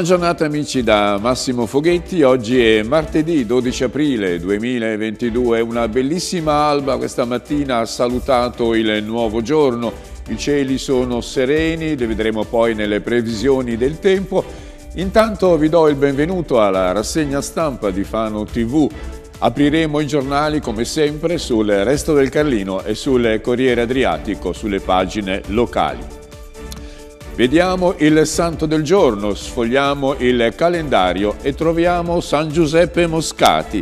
Buona giornata amici da Massimo Foghetti, oggi è martedì 12 aprile 2022, una bellissima alba questa mattina ha salutato il nuovo giorno, i cieli sono sereni, li vedremo poi nelle previsioni del tempo. Intanto vi do il benvenuto alla rassegna stampa di Fano TV, Apriremo i giornali come sempre sul Resto del Carlino e sul Corriere Adriatico, sulle pagine locali. Vediamo il santo del giorno, sfogliamo il calendario e troviamo San Giuseppe Moscati.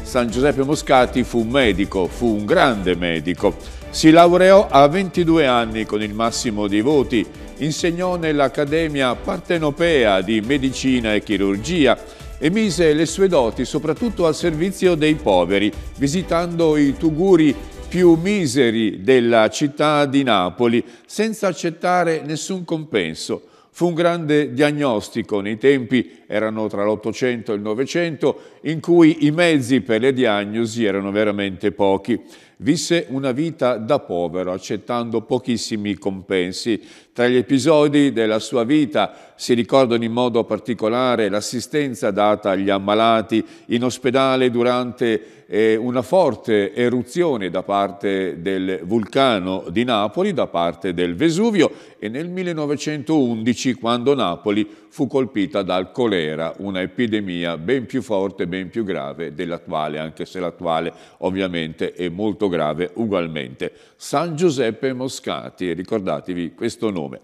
San Giuseppe Moscati fu un medico, fu un grande medico. Si laureò a 22 anni con il massimo dei voti, insegnò nell'Accademia Partenopea di Medicina e Chirurgia e mise le sue doti soprattutto al servizio dei poveri, visitando i tuguri più miseri della città di Napoli, senza accettare nessun compenso. Fu un grande diagnostico, nei tempi erano tra l'Ottocento e il Novecento, in cui i mezzi per le diagnosi erano veramente pochi. Visse una vita da povero, accettando pochissimi compensi. Tra gli episodi della sua vita si ricordano in modo particolare l'assistenza data agli ammalati in ospedale durante eh, una forte eruzione da parte del vulcano di Napoli, da parte del Vesuvio e nel 1911 quando Napoli fu colpita dal colera, una epidemia ben più forte, ben più grave dell'attuale, anche se l'attuale ovviamente è molto grave ugualmente. San Giuseppe Moscati, ricordatevi questo nome nome.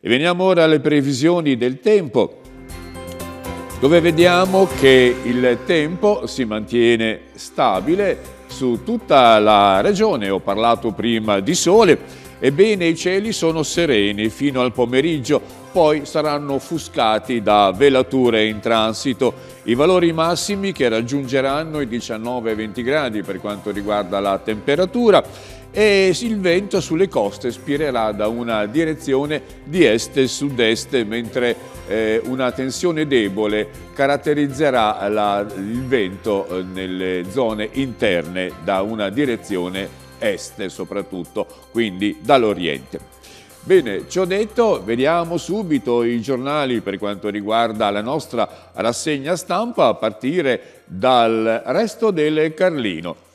E veniamo ora alle previsioni del tempo, dove vediamo che il tempo si mantiene stabile su tutta la regione. Ho parlato prima di sole, ebbene i cieli sono sereni fino al pomeriggio, poi saranno offuscati da velature in transito. I valori massimi che raggiungeranno i 19-20 gradi per quanto riguarda la temperatura e il vento sulle coste spirerà da una direzione di est e sud-est, mentre eh, una tensione debole caratterizzerà la, il vento eh, nelle zone interne da una direzione est soprattutto, quindi dall'oriente. Bene, ciò detto, vediamo subito i giornali per quanto riguarda la nostra rassegna stampa a partire dal resto del Carlino.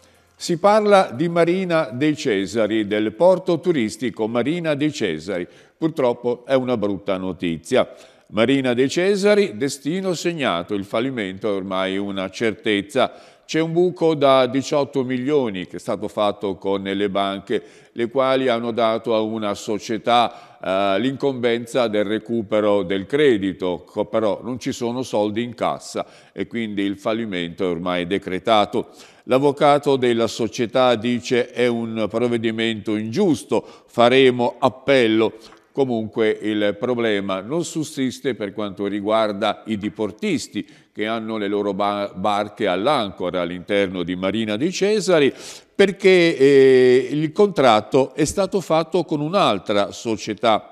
Si parla di Marina dei Cesari, del porto turistico Marina dei Cesari. Purtroppo è una brutta notizia. Marina dei Cesari, destino segnato, il fallimento è ormai una certezza. C'è un buco da 18 milioni che è stato fatto con le banche, le quali hanno dato a una società eh, l'incombenza del recupero del credito, però non ci sono soldi in cassa e quindi il fallimento è ormai decretato. L'avvocato della società dice è un provvedimento ingiusto, faremo appello. Comunque il problema non sussiste per quanto riguarda i diportisti che hanno le loro barche all'ancora all'interno di Marina di Cesari perché eh, il contratto è stato fatto con un'altra società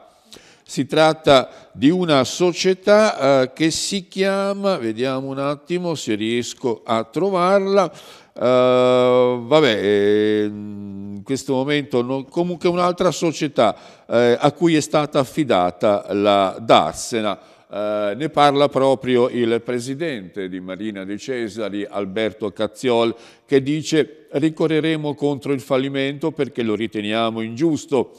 si tratta di una società eh, che si chiama, vediamo un attimo se riesco a trovarla, Uh, vabbè, eh, in questo momento non, comunque un'altra società eh, a cui è stata affidata la Darsena. Eh, ne parla proprio il presidente di Marina De Cesari, Alberto Cazziol, che dice ricorreremo contro il fallimento perché lo riteniamo ingiusto.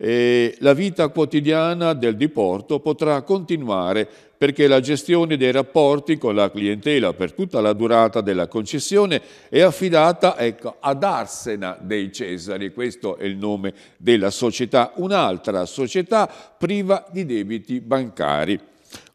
E la vita quotidiana del diporto potrà continuare perché la gestione dei rapporti con la clientela per tutta la durata della concessione è affidata ecco, ad Arsena dei Cesari, questo è il nome della società, un'altra società priva di debiti bancari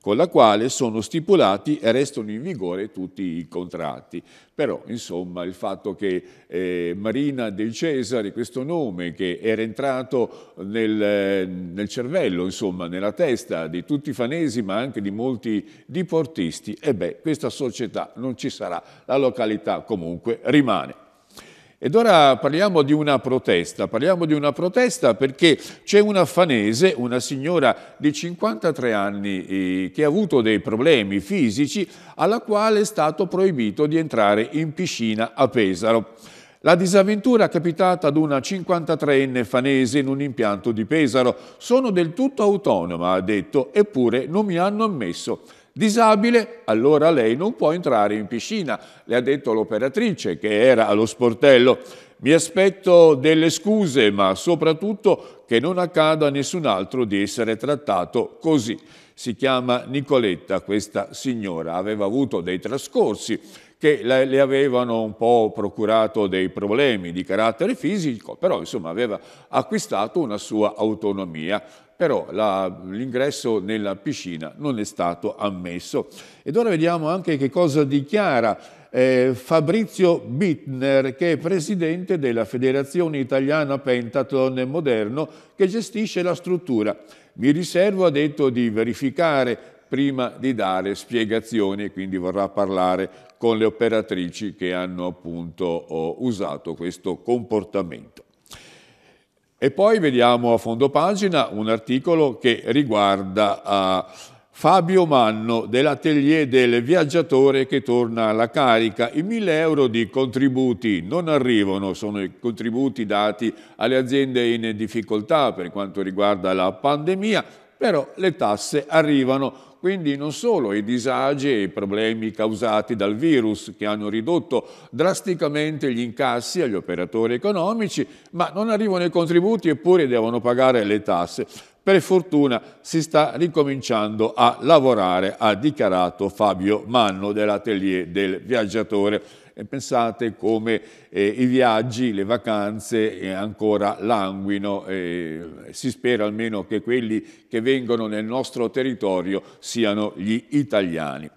con la quale sono stipulati e restano in vigore tutti i contratti. Però, insomma, il fatto che eh, Marina del Cesare, questo nome che era entrato nel, nel, cervello, insomma, nella testa di tutti i fanesi, ma anche di molti diportisti, e eh beh, questa società non ci sarà, la località comunque rimane. Ed ora parliamo di una protesta, parliamo di una protesta perché c'è una fanese, una signora di 53 anni eh, che ha avuto dei problemi fisici alla quale è stato proibito di entrare in piscina a Pesaro. La disavventura è capitata ad una 53enne fanese in un impianto di Pesaro. Sono del tutto autonoma, ha detto, eppure non mi hanno ammesso disabile, allora lei non può entrare in piscina, le ha detto l'operatrice che era allo sportello. Mi aspetto delle scuse, ma soprattutto che non accada a nessun altro di essere trattato così. Si chiama Nicoletta questa signora, aveva avuto dei trascorsi che le avevano un po' procurato dei problemi di carattere fisico, però insomma aveva acquistato una sua autonomia però l'ingresso nella piscina non è stato ammesso. Ed ora vediamo anche che cosa dichiara eh, Fabrizio Bittner, che è presidente della Federazione Italiana Pentathlon Moderno, che gestisce la struttura. Mi riservo, ha detto, di verificare prima di dare spiegazioni, quindi vorrà parlare con le operatrici che hanno appunto oh, usato questo comportamento. E poi vediamo a fondo pagina un articolo che riguarda uh, Fabio Manno dell'atelier del viaggiatore che torna alla carica. I 1000 euro di contributi non arrivano, sono i contributi dati alle aziende in difficoltà per quanto riguarda la pandemia, però le tasse arrivano quindi non solo i disagi e i problemi causati dal virus che hanno ridotto drasticamente gli incassi agli operatori economici, ma non arrivano i contributi eppure devono pagare le tasse. Per fortuna si sta ricominciando a lavorare, ha dichiarato Fabio Manno dell'atelier del viaggiatore e pensate come eh, i viaggi, le vacanze eh, ancora languino, eh, si spera almeno che quelli che vengono nel nostro territorio siano gli italiani.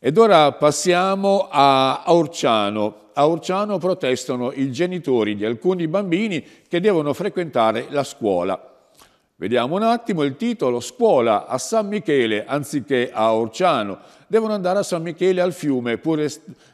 Ed ora passiamo a Orciano. A Orciano protestano i genitori di alcuni bambini che devono frequentare la scuola. Vediamo un attimo il titolo, scuola a San Michele anziché a Orciano. Devono andare a San Michele al fiume, pur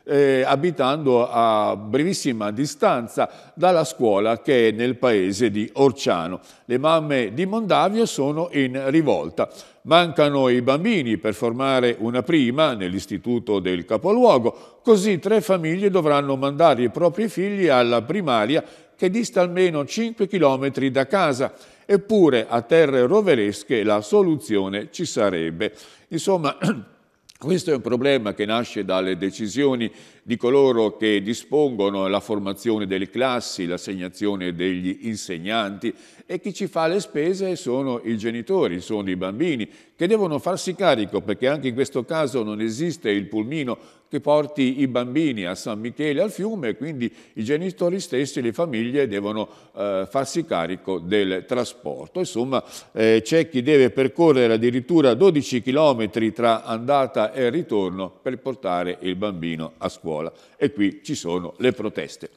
eh, abitando a brevissima distanza dalla scuola che è nel paese di Orciano. Le mamme di Mondavia sono in rivolta. Mancano i bambini per formare una prima nell'istituto del capoluogo, così tre famiglie dovranno mandare i propri figli alla primaria che dista almeno 5 km da casa eppure a terre roveresche la soluzione ci sarebbe. Insomma, questo è un problema che nasce dalle decisioni di coloro che dispongono la formazione delle classi, l'assegnazione degli insegnanti e chi ci fa le spese sono i genitori, sono i bambini che devono farsi carico perché anche in questo caso non esiste il pulmino che porti i bambini a San Michele al fiume e quindi i genitori stessi, le famiglie devono eh, farsi carico del trasporto. Insomma eh, c'è chi deve percorrere addirittura 12 km tra andata e ritorno per portare il bambino a scuola e qui ci sono le proteste.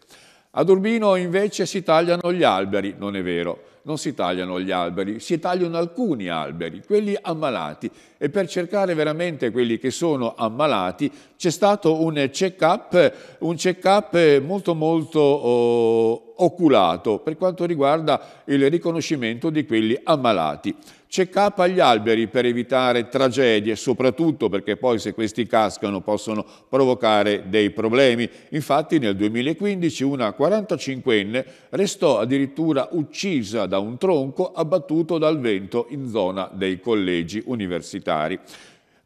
Ad Urbino invece si tagliano gli alberi, non è vero non si tagliano gli alberi, si tagliano alcuni alberi, quelli ammalati. E per cercare veramente quelli che sono ammalati c'è stato un check-up, check molto molto oh, oculato per quanto riguarda il riconoscimento di quelli ammalati. C'è capa agli alberi per evitare tragedie, soprattutto perché poi se questi cascano possono provocare dei problemi. Infatti nel 2015 una 45enne restò addirittura uccisa da un tronco abbattuto dal vento in zona dei collegi universitari.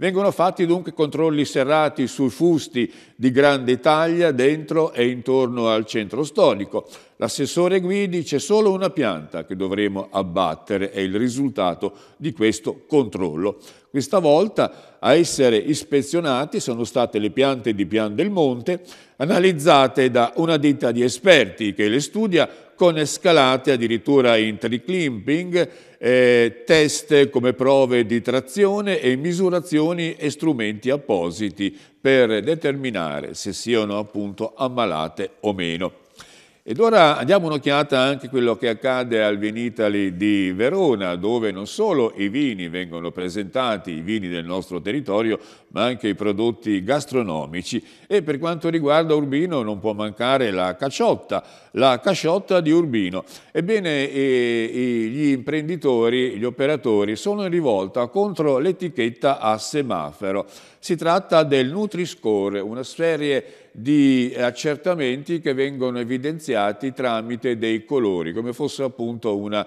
Vengono fatti dunque controlli serrati sui fusti di grande taglia dentro e intorno al centro storico. L'assessore Guidi c'è solo una pianta che dovremo abbattere, è il risultato di questo controllo. Questa volta a essere ispezionati sono state le piante di Pian del Monte, analizzate da una ditta di esperti che le studia con scalate addirittura in triclimping, eh, test come prove di trazione e misurazioni e strumenti appositi per determinare se siano appunto ammalate o meno. Ed ora diamo un'occhiata anche a quello che accade al Vinitali di Verona, dove non solo i vini vengono presentati, i vini del nostro territorio, ma anche i prodotti gastronomici. E per quanto riguarda Urbino non può mancare la caciotta, la caciotta di Urbino. Ebbene, gli imprenditori, gli operatori sono in rivolta contro l'etichetta a semaforo. Si tratta del Nutri-Score, una serie di eh, accertamenti che vengono evidenziati tramite dei colori, come fosse appunto una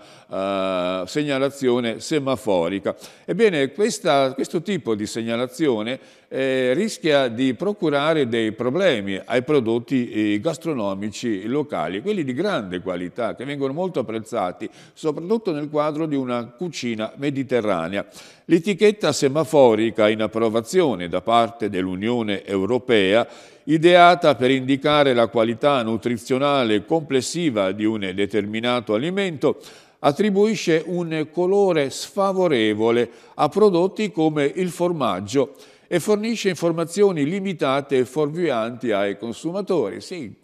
uh, segnalazione semaforica. Ebbene, questa, questo tipo di segnalazione eh, rischia di procurare dei problemi ai prodotti eh, gastronomici locali, quelli di grande qualità, che vengono molto apprezzati, soprattutto nel quadro di una cucina mediterranea. L'etichetta semaforica in approvazione nutrizione da parte dell'Unione Europea, ideata per indicare la qualità nutrizionale complessiva di un determinato alimento, attribuisce un colore sfavorevole a prodotti come il formaggio e fornisce informazioni limitate e fuorvianti ai consumatori. Sì,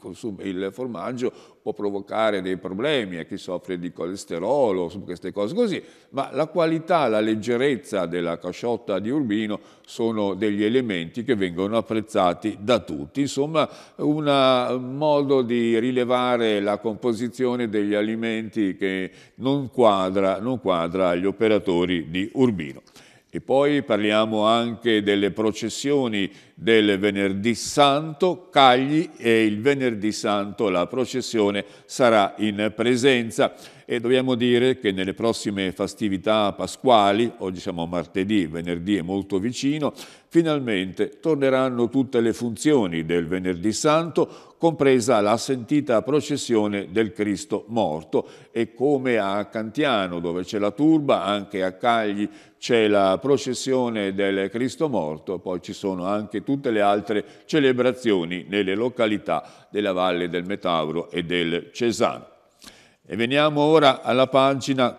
il formaggio può provocare dei problemi a chi soffre di colesterolo, queste cose così, ma la qualità, la leggerezza della casciotta di Urbino sono degli elementi che vengono apprezzati da tutti. Insomma, un modo di rilevare la composizione degli alimenti che non quadra, non quadra agli operatori di Urbino. E poi parliamo anche delle processioni del venerdì santo, Cagli e il venerdì santo la processione sarà in presenza e dobbiamo dire che nelle prossime festività pasquali, oggi siamo a martedì, venerdì è molto vicino, finalmente torneranno tutte le funzioni del venerdì santo compresa la sentita processione del Cristo morto e come a Cantiano dove c'è la turba, anche a Cagli c'è la processione del Cristo morto, poi ci sono anche tutte le altre celebrazioni nelle località della Valle del Metauro e del Cesano. E veniamo ora alla pagina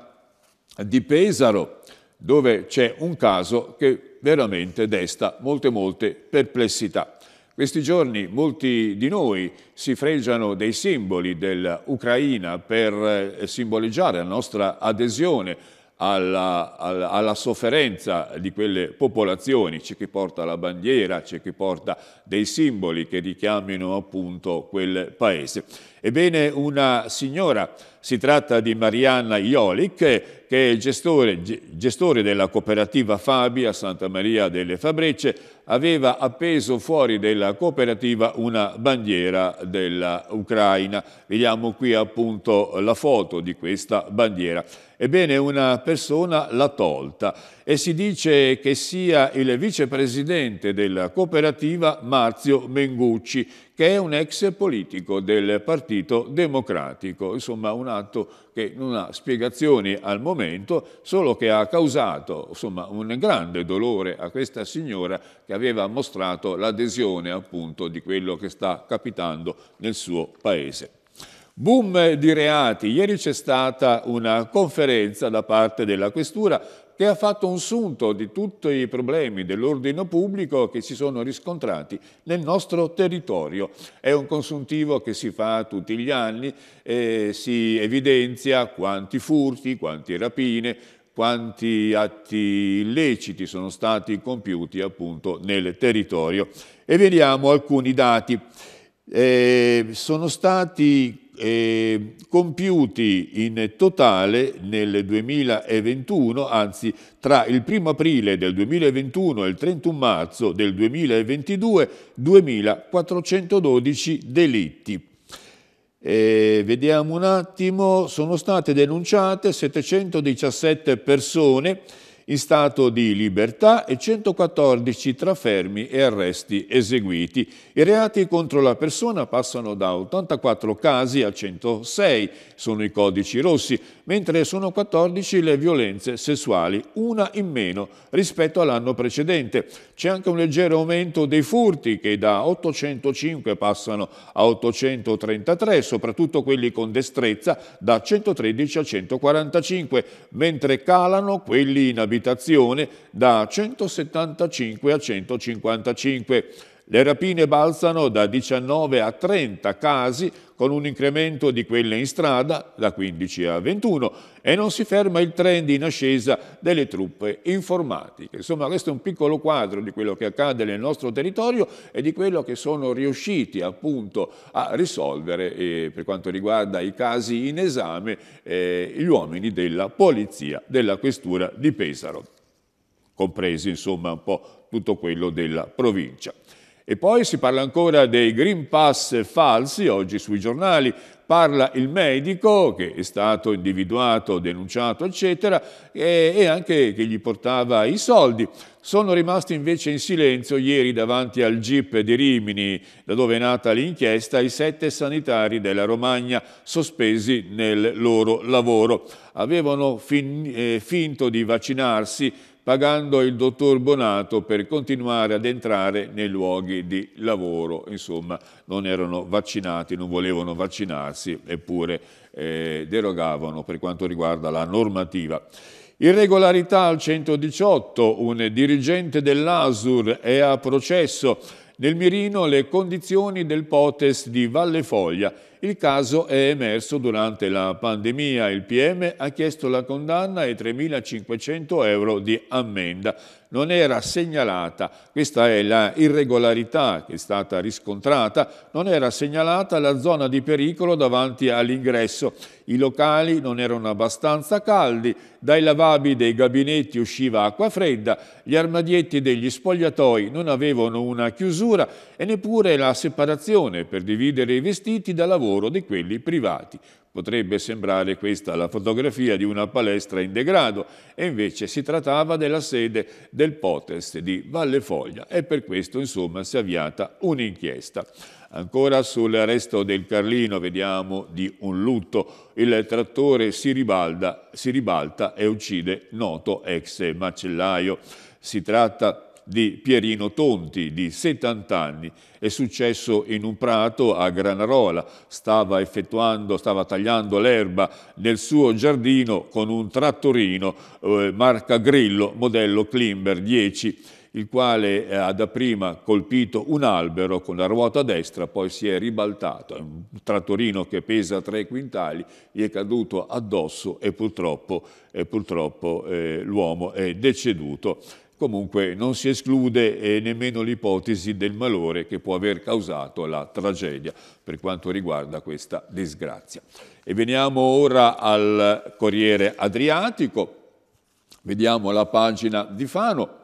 di Pesaro, dove c'è un caso che veramente desta molte, molte perplessità. Questi giorni molti di noi si fregiano dei simboli dell'Ucraina per eh, simboleggiare la nostra adesione alla, alla, alla, sofferenza di quelle popolazioni. C'è chi porta la bandiera, c'è chi porta dei simboli che richiamino appunto quel paese. Ebbene, una signora si tratta di Marianna Iolic, che è gestore, gestore della cooperativa Fabi a Santa Maria delle Fabrecce, aveva appeso fuori della cooperativa una bandiera dell'Ucraina. Vediamo qui appunto la foto di questa bandiera. Ebbene, una persona l'ha tolta e si dice che sia il vicepresidente della cooperativa Marzio Mengucci, che è un ex politico del Partito Democratico. Insomma, un atto che non ha spiegazioni al momento, solo che ha causato insomma, un grande dolore a questa signora che aveva mostrato l'adesione appunto di quello che sta capitando nel suo paese. Boom di reati. Ieri c'è stata una conferenza da parte della Questura che ha fatto un sunto di tutti i problemi dell'ordine pubblico che si sono riscontrati nel nostro territorio. È un consuntivo che si fa tutti gli anni, eh, si evidenzia quanti furti, quante rapine, quanti atti illeciti sono stati compiuti appunto nel territorio. E vediamo alcuni dati. Eh, sono stati eh, compiuti in totale nel 2021, anzi tra il 1 aprile del 2021 e il 31 marzo del 2022, 2.412 delitti. Eh, vediamo un attimo, sono state denunciate 717 persone in stato di libertà e 114 tra fermi e arresti eseguiti. I reati contro la persona passano da 84 casi a 106, sono i codici rossi, mentre sono 14 le violenze sessuali, una in meno rispetto all'anno precedente. C'è anche un leggero aumento dei furti che da 805 passano a 833, soprattutto quelli con destrezza da 113 a 145, mentre calano quelli in abitazione abitazione da 175 a 155 le rapine balzano da 19 a 30 casi, con un incremento di quelle in strada da 15 a 21 e non si ferma il trend in ascesa delle truppe informatiche. Insomma, questo è un piccolo quadro di quello che accade nel nostro territorio e di quello che sono riusciti appunto a risolvere eh, per quanto riguarda i casi in esame eh, gli uomini della polizia della questura di Pesaro, compresi insomma un po' tutto quello della provincia. E poi si parla ancora dei Green Pass falsi, oggi sui giornali, parla il medico che è stato individuato, denunciato, eccetera, e, e, anche che gli portava i soldi. Sono rimasti invece in silenzio ieri davanti al GIP di Rimini, da dove è nata l'inchiesta, i sette sanitari della Romagna sospesi nel loro lavoro. Avevano fin, eh, finto di vaccinarsi pagando il dottor Bonato per continuare ad entrare nei luoghi di lavoro. Insomma, non erano vaccinati, non volevano vaccinarsi, eppure eh, derogavano per quanto riguarda la normativa. Irregolarità al 118, un dirigente dell'ASUR è a processo. Nel mirino le condizioni del POTES di Valle Foglia il caso è emerso durante la pandemia. Il PM ha chiesto la condanna e 3.500 euro di ammenda. Non era segnalata, questa è la irregolarità che è stata riscontrata, non era segnalata la zona di pericolo davanti all'ingresso. I locali non erano abbastanza caldi, dai lavabi dei gabinetti usciva acqua fredda, gli armadietti degli spogliatoi non avevano una chiusura e neppure la separazione per dividere i vestiti da lavoro lavoro di quelli privati. Potrebbe sembrare questa la fotografia di una palestra in degrado e invece si trattava della sede del Potes di Valle Foglia e per questo insomma si è avviata un'inchiesta. Ancora sul resto del Carlino vediamo di un lutto. Il trattore si, ribalda, si ribalta e uccide noto ex macellaio. Si tratta di Pierino Tonti, di 70 anni. È successo in un prato a Granarola. Stava effettuando, stava tagliando l'erba nel suo giardino con un trattorino eh, marca Grillo, modello Klimber 10 il quale eh, ha dapprima colpito un albero con la ruota destra, poi si è ribaltato, È un trattorino che pesa tre quintali, gli è caduto addosso e purtroppo, purtroppo eh, l'uomo è deceduto. Comunque non si esclude eh, nemmeno l'ipotesi del malore che può aver causato la tragedia per quanto riguarda questa disgrazia. E veniamo ora al Corriere Adriatico, vediamo la pagina di Fano,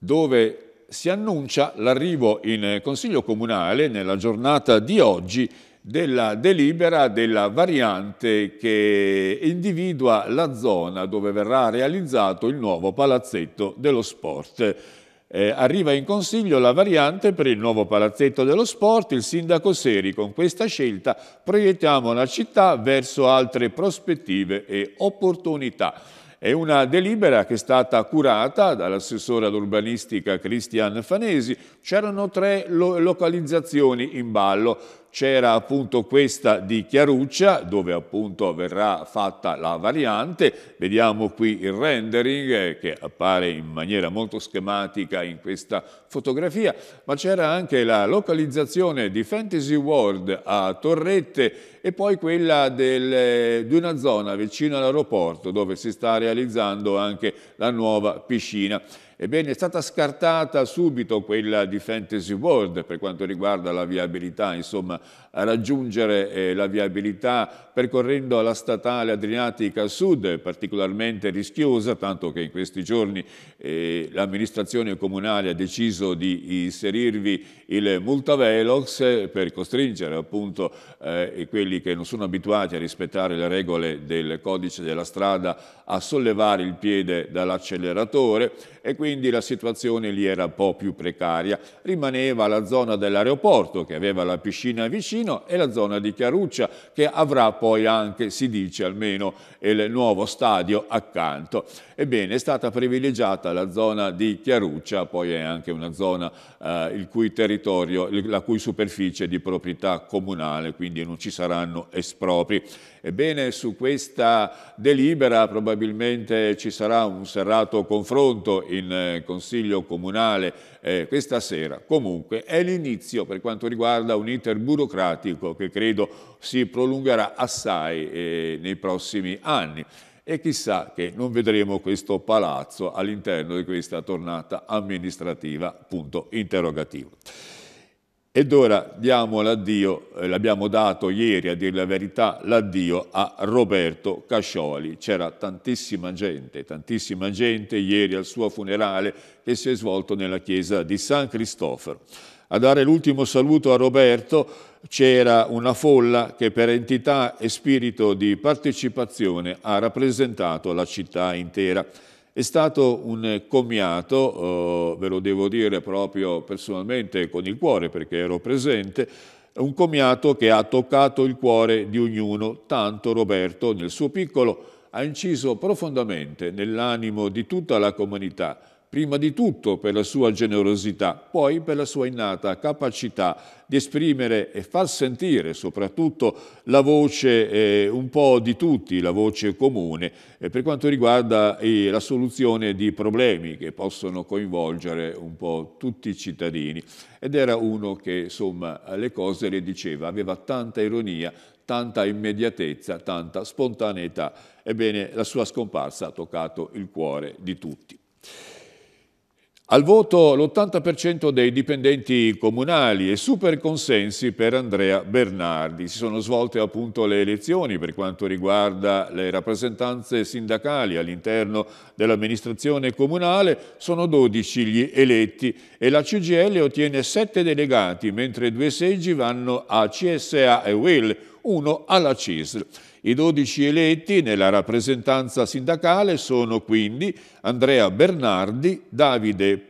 dove si annuncia l'arrivo in eh, Consiglio Comunale nella giornata di oggi della delibera della variante che individua la zona dove verrà realizzato il nuovo palazzetto dello sport. Eh, arriva in consiglio la variante per il nuovo palazzetto dello sport, il sindaco Seri. Con questa scelta proiettiamo la città verso altre prospettive e opportunità. È una delibera che è stata curata dall'assessore all'urbanistica Cristian Fanesi. C'erano tre lo localizzazioni in ballo c'era appunto questa di Chiaruccia dove appunto verrà fatta la variante, vediamo qui il rendering eh, che appare in maniera molto schematica in questa fotografia, ma c'era anche la localizzazione di Fantasy World a Torrette e poi quella del, eh, di una zona vicino all'aeroporto dove si sta realizzando anche la nuova piscina. Ebbene, è stata scartata subito quella di Fantasy World per quanto riguarda la viabilità, insomma, raggiungere eh, la viabilità percorrendo la statale Adriatica Sud, particolarmente rischiosa, tanto che in questi giorni eh, l'amministrazione comunale ha deciso di inserirvi il multavelox per costringere appunto eh, quelli che non sono abituati a rispettare le regole del codice della strada a sollevare il piede dall'acceleratore e quindi quindi la situazione lì era un po' più precaria. Rimaneva la zona dell'aeroporto che aveva la piscina vicino e la zona di Chiaruccia che avrà poi anche, si dice almeno, il nuovo stadio accanto. Ebbene, è stata privilegiata la zona di Chiaruccia, poi è anche una zona eh, il cui territorio, la cui superficie è di proprietà comunale, quindi non ci saranno espropri. Ebbene, su questa delibera probabilmente ci sarà un serrato confronto in eh, Consiglio Comunale eh, questa sera. Comunque è l'inizio per quanto riguarda un iter burocratico che credo si prolungherà assai eh, nei prossimi anni e chissà che non vedremo questo palazzo all'interno di questa tornata amministrativa, punto interrogativo. Ed ora diamo l'addio, eh, l'abbiamo dato ieri a dire la verità, l'addio a Roberto Cascioli. C'era tantissima gente, tantissima gente ieri al suo funerale che si è svolto nella chiesa di San Cristoforo. A dare l'ultimo saluto a Roberto c'era una folla che per entità e spirito di partecipazione ha rappresentato la città intera. È stato un commiato, eh, ve lo devo dire proprio personalmente con il cuore perché ero presente, un commiato che ha toccato il cuore di ognuno, tanto Roberto nel suo piccolo ha inciso profondamente nell'animo di tutta la comunità prima di tutto per la sua generosità, poi per la sua innata capacità di esprimere e far sentire soprattutto la voce eh, un po' di tutti, la voce comune, eh, per quanto riguarda eh, la soluzione di problemi che possono coinvolgere un po' tutti i cittadini. Ed era uno che insomma le cose le diceva, aveva tanta ironia, tanta immediatezza, tanta spontaneità. Ebbene, la sua scomparsa ha toccato il cuore di tutti. Al voto l'80% dei dipendenti comunali e super consensi per Andrea Bernardi. Si sono svolte appunto le elezioni per quanto riguarda le rappresentanze sindacali all'interno dell'amministrazione comunale. Sono 12 gli eletti e la CGL ottiene 7 delegati, mentre due seggi vanno a CSA e Will, uno alla CISL. I 12 eletti nella rappresentanza sindacale sono quindi Andrea Bernardi, Davide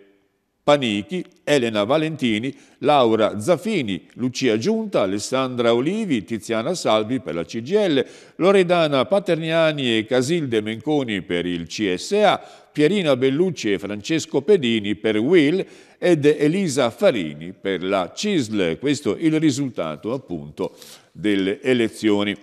Panichi, Elena Valentini, Laura Zaffini, Lucia Giunta, Alessandra Olivi, Tiziana Salvi per la CGL, Loredana Paterniani e Casilde Menconi per il CSA, Pierina Bellucci e Francesco Pedini per Will ed Elisa Farini per la CISL. Questo è il risultato appunto delle elezioni.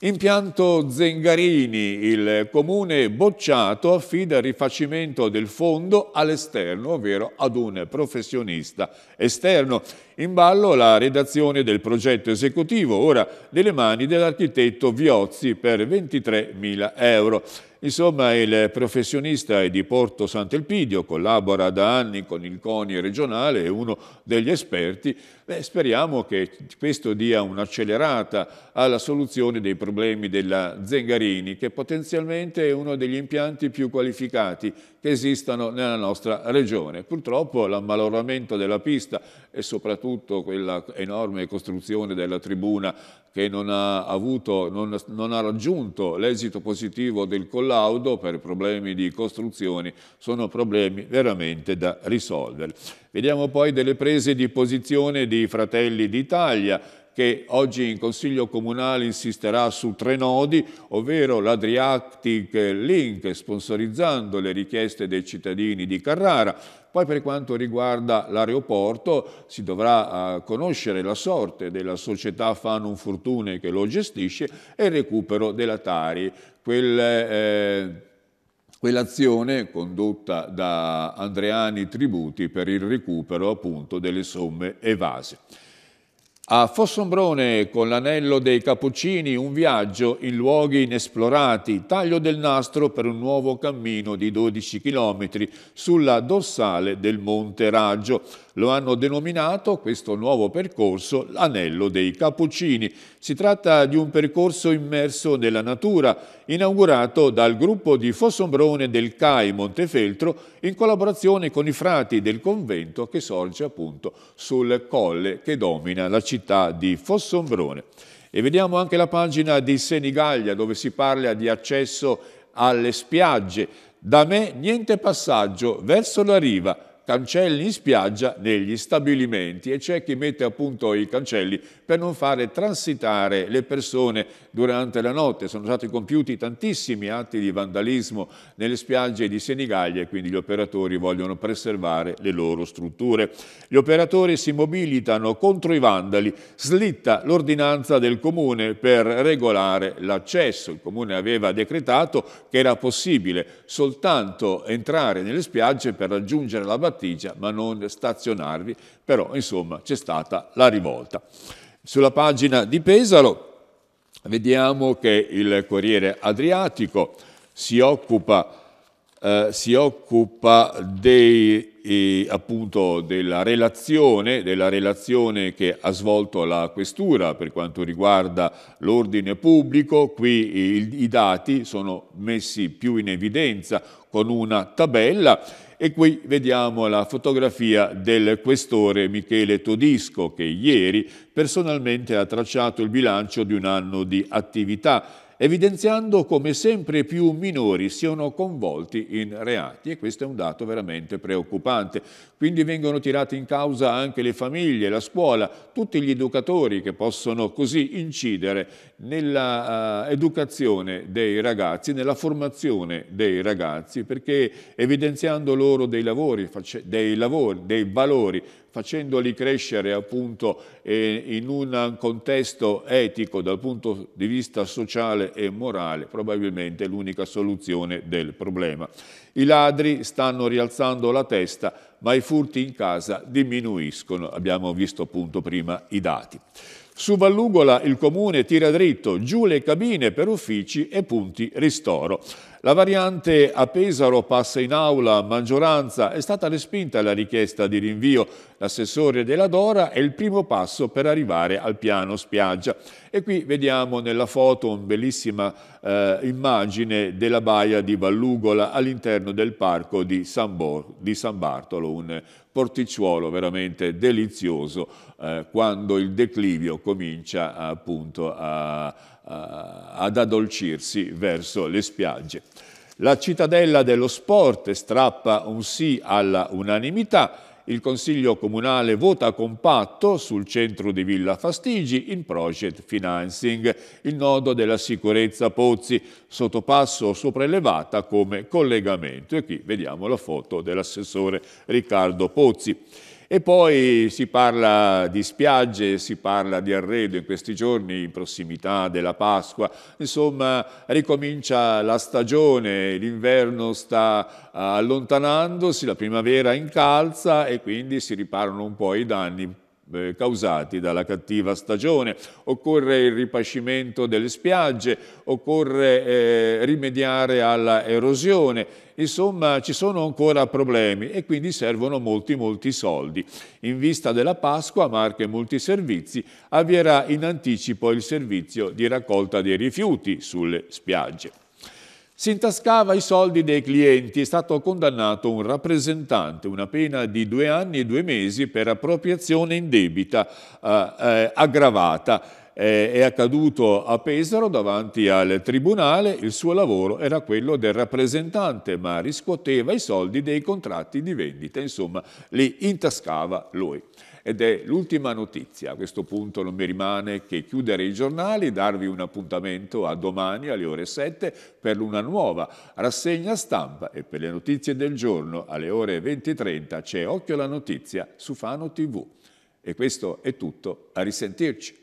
Impianto Zengarini, il comune bocciato affida il rifacimento del fondo all'esterno, ovvero ad un professionista esterno in ballo la redazione del progetto esecutivo, ora nelle mani dell'architetto Viozzi per 23.000 euro. Insomma, il professionista è di Porto Sant'Elpidio, collabora da anni con il CONI regionale, è uno degli esperti. Beh, speriamo che questo dia un'accelerata alla soluzione dei problemi della Zengarini, che potenzialmente è uno degli impianti più qualificati che esistono nella nostra regione. Purtroppo l'ammaloramento della pista e soprattutto quella enorme costruzione della tribuna che non ha, avuto, non, non ha raggiunto l'esito positivo del collaudo per problemi di costruzione sono problemi veramente da risolvere. Vediamo poi delle prese di posizione di Fratelli d'Italia che oggi in Consiglio Comunale insisterà su tre nodi, ovvero l'Adriatic Link, sponsorizzando le richieste dei cittadini di Carrara, poi per quanto riguarda l'aeroporto si dovrà eh, conoscere la sorte della società Fanon Fortune che lo gestisce e il recupero della Tari, quel, eh, quell'azione condotta da Andreani Tributi per il recupero appunto delle somme evase. A Fossombrone con l'anello dei Cappuccini un viaggio in luoghi inesplorati, taglio del nastro per un nuovo cammino di 12 km sulla dorsale del Monte Raggio. Lo hanno denominato, questo nuovo percorso, l'anello dei Cappuccini. Si tratta di un percorso immerso nella natura, inaugurato dal gruppo di Fossombrone del CAI Montefeltro in collaborazione con i frati del convento che sorge appunto sul colle che domina la città di Fossombrone. E vediamo anche la pagina di Senigallia dove si parla di accesso alle spiagge. Da me niente passaggio verso la riva, cancelli in spiaggia negli stabilimenti e c'è chi mette a punto i cancelli per non fare transitare le persone durante la notte. Sono stati compiuti tantissimi atti di vandalismo nelle spiagge di Senigallia e quindi gli operatori vogliono preservare le loro strutture. Gli operatori si mobilitano contro i vandali, slitta l'ordinanza del Comune per regolare l'accesso. Il Comune aveva decretato che era possibile soltanto entrare nelle spiagge per raggiungere la battaglia partigia, ma non stazionarvi, però insomma c'è stata la rivolta. Sulla pagina di Pesaro vediamo che il Corriere Adriatico si occupa, eh, si occupa dei, eh, appunto della relazione, della relazione che ha svolto la Questura per quanto riguarda l'ordine pubblico. Qui i, i dati sono messi più in evidenza con una tabella e qui vediamo la fotografia del questore Michele Todisco che ieri personalmente ha tracciato il bilancio di un anno di attività evidenziando come sempre più minori siano coinvolti in reati e questo è un dato veramente preoccupante. Quindi vengono tirati in causa anche le famiglie, la scuola, tutti gli educatori che possono così incidere nell'educazione eh, uh, dei ragazzi, nella formazione dei ragazzi, perché evidenziando loro dei lavori, dei, lavori, dei valori facendoli crescere appunto eh, in un contesto etico dal punto di vista sociale e morale, probabilmente l'unica soluzione del problema. I ladri stanno rialzando la testa, ma i furti in casa diminuiscono, abbiamo visto appunto prima i dati. Su Vallugola il comune tira dritto, giù le cabine per uffici e punti ristoro. La variante a Pesaro passa in aula, a maggioranza, è stata respinta la richiesta di rinvio. L'assessore della Dora è il primo passo per arrivare al piano spiaggia. E qui vediamo nella foto una bellissima eh, immagine della baia di Vallugola all'interno del parco di San, Bo, di San Bartolo, un porticciolo veramente delizioso eh, quando il declivio comincia eh, appunto a, a, ad addolcirsi verso le spiagge. La cittadella dello sport strappa un sì alla unanimità, il Consiglio Comunale vota compatto sul centro di Villa Fastigi in project financing, il nodo della sicurezza Pozzi, sottopasso sopraelevata come collegamento. E qui vediamo la foto dell'assessore Riccardo Pozzi. E poi si parla di spiagge, si parla di arredo in questi giorni, in prossimità della Pasqua, insomma ricomincia la stagione, l'inverno sta eh, allontanandosi, la primavera incalza e quindi si riparano un po' i danni eh, causati dalla cattiva stagione, occorre il ripascimento delle spiagge, occorre eh, rimediare alla erosione, insomma ci sono ancora problemi e quindi servono molti molti soldi. In vista della Pasqua Marche Multiservizi avvierà in anticipo il servizio di raccolta dei rifiuti sulle spiagge si intascava i soldi dei clienti. È stato condannato un rappresentante, una pena di due anni e due mesi per appropriazione indebita eh, eh, aggravata. Eh, è accaduto a Pesaro davanti al tribunale, il suo lavoro era quello del rappresentante, ma riscuoteva i soldi dei contratti di vendita, insomma li intascava lui. Ed è l'ultima notizia, a questo punto non mi rimane che chiudere i giornali, darvi un appuntamento a domani alle ore 7 per una nuova rassegna stampa e per le notizie del giorno alle ore 20.30 c'è Occhio alla Notizia su Fano TV. E questo è tutto, a risentirci.